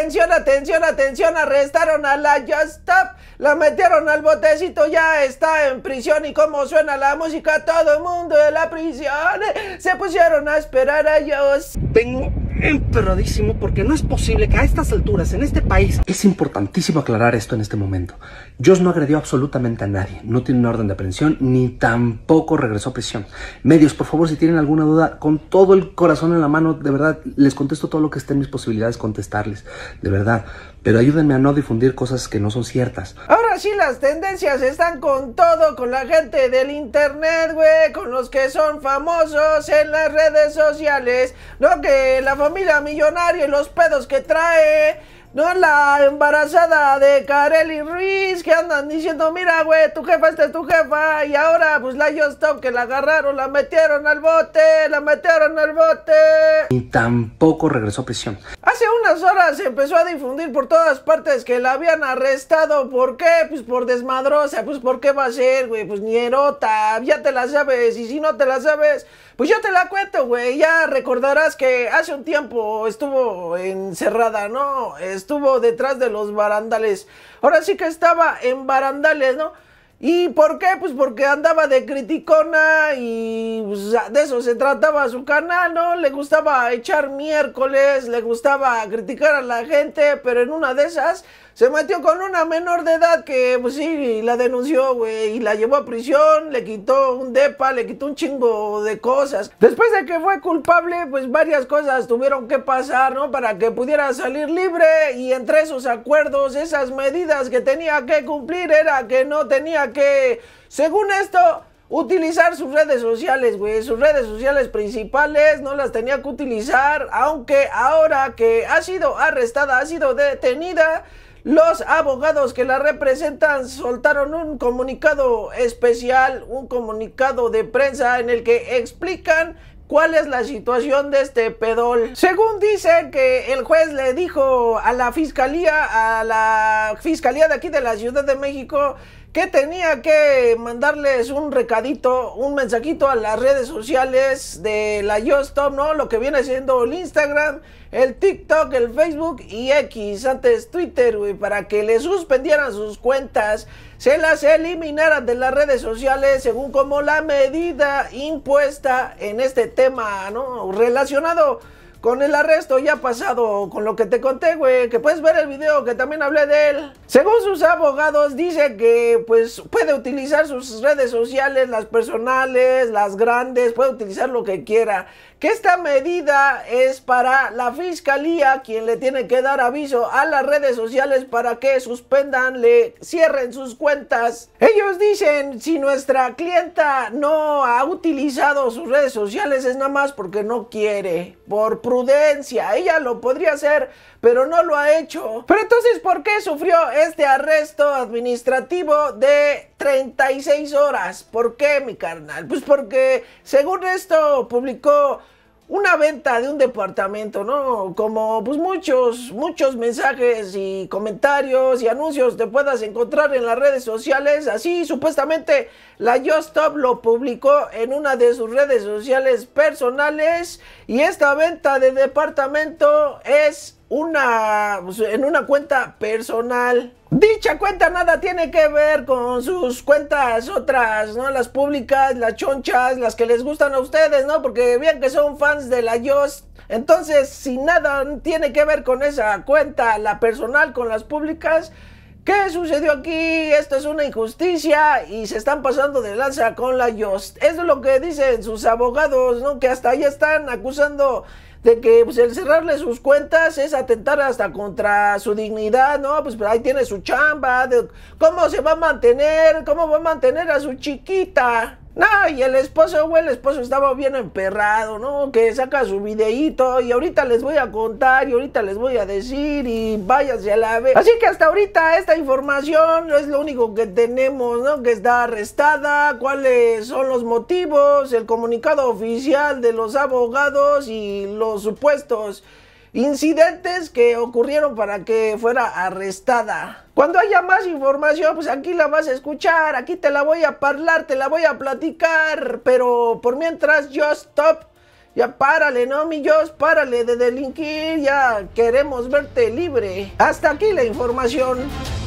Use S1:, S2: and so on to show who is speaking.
S1: atención, atención, atención, arrestaron a la Just la metieron al botecito, ya está en prisión y como suena la música, todo el mundo de la prisión se pusieron a esperar a ellos. Tengo emperradísimo porque no es posible que a estas alturas, en este país... Es importantísimo aclarar esto en este momento. Joss no agredió absolutamente a nadie, no tiene una orden de aprehensión ni tampoco regresó a prisión. Medios, por favor, si tienen alguna duda, con todo el corazón en la mano, de verdad, les contesto todo lo que esté en mis posibilidades contestarles, de verdad. Pero ayúdenme a no difundir cosas que no son ciertas. Ahora sí, las tendencias están con todo, con la gente del internet, güey, con los que son famosos en las redes sociales. lo que la familia familia millonaria y los pedos que trae. No la embarazada de Kareli Ruiz que andan diciendo, mira, güey, tu jefa, esta tu jefa. Y ahora, pues la Stop que la agarraron, la metieron al bote, la metieron al bote. Y tampoco regresó a prisión. Hace horas se empezó a difundir por todas partes que la habían arrestado. ¿Por qué? Pues por desmadrosa. Pues por qué va a ser, güey. Pues nierota. Ya te la sabes. Y si no te la sabes, pues yo te la cuento, güey. Ya recordarás que hace un tiempo estuvo encerrada, ¿no? Estuvo detrás de los barandales. Ahora sí que estaba en barandales, ¿no? ¿Y por qué? Pues porque andaba de criticona y pues, de eso se trataba su canal, ¿no? Le gustaba echar miércoles, le gustaba criticar a la gente, pero en una de esas se metió con una menor de edad que, pues sí, la denunció, güey, y la llevó a prisión, le quitó un depa, le quitó un chingo de cosas. Después de que fue culpable, pues varias cosas tuvieron que pasar, ¿no? Para que pudiera salir libre y entre esos acuerdos, esas medidas que tenía que cumplir era que no tenía que, según esto, utilizar sus redes sociales, güey. Sus redes sociales principales no las tenía que utilizar, aunque ahora que ha sido arrestada, ha sido detenida, los abogados que la representan soltaron un comunicado especial, un comunicado de prensa en el que explican ¿Cuál es la situación de este pedol? Según dice que el juez le dijo a la fiscalía, a la fiscalía de aquí de la Ciudad de México, que tenía que mandarles un recadito, un mensajito a las redes sociales de la Yostop, ¿no? Lo que viene siendo el Instagram, el TikTok, el Facebook y X, antes Twitter, güey, para que le suspendieran sus cuentas se las eliminaran de las redes sociales según como la medida impuesta en este tema, ¿no? Relacionado con el arresto ya pasado, con lo que te conté, güey, que puedes ver el video que también hablé de él. Según sus abogados, dice que pues puede utilizar sus redes sociales, las personales, las grandes, puede utilizar lo que quiera que esta medida es para la fiscalía quien le tiene que dar aviso a las redes sociales para que suspendan, le cierren sus cuentas. Ellos dicen si nuestra clienta no ha utilizado sus redes sociales es nada más porque no quiere, por prudencia, ella lo podría hacer pero no lo ha hecho. Pero entonces, ¿por qué sufrió este arresto administrativo de 36 horas. ¿Por qué, mi carnal? Pues porque, según esto, publicó una venta de un departamento, ¿no? Como pues muchos, muchos mensajes y comentarios y anuncios te puedas encontrar en las redes sociales. Así supuestamente la Just lo publicó en una de sus redes sociales personales y esta venta de departamento es una, pues, en una cuenta personal. Dicha cuenta nada tiene que ver con sus cuentas otras, ¿no? Las públicas, las chonchas, las que les gustan a ustedes, ¿no? Porque bien que son fans de la Just. Entonces, si nada tiene que ver con esa cuenta, la personal con las públicas, ¿Qué sucedió aquí? Esto es una injusticia y se están pasando de lanza con la Just. Eso es lo que dicen sus abogados, ¿no? Que hasta ahí están acusando de que pues, el cerrarle sus cuentas es atentar hasta contra su dignidad, ¿no? Pues, por ahí tiene su chamba, ¿cómo se va a mantener? ¿Cómo va a mantener a su chiquita? No, y el esposo, güey, el esposo estaba bien emperrado, ¿no? Que saca su videíto y ahorita les voy a contar y ahorita les voy a decir y váyase a la vez. Así que hasta ahorita esta información es lo único que tenemos, ¿no? Que está arrestada, cuáles son los motivos, el comunicado oficial de los abogados y los supuestos incidentes que ocurrieron para que fuera arrestada. Cuando haya más información, pues aquí la vas a escuchar, aquí te la voy a hablar, te la voy a platicar, pero por mientras yo stop. Ya párale, no, mi Dios, párale de delinquir, ya queremos verte libre. Hasta aquí la información.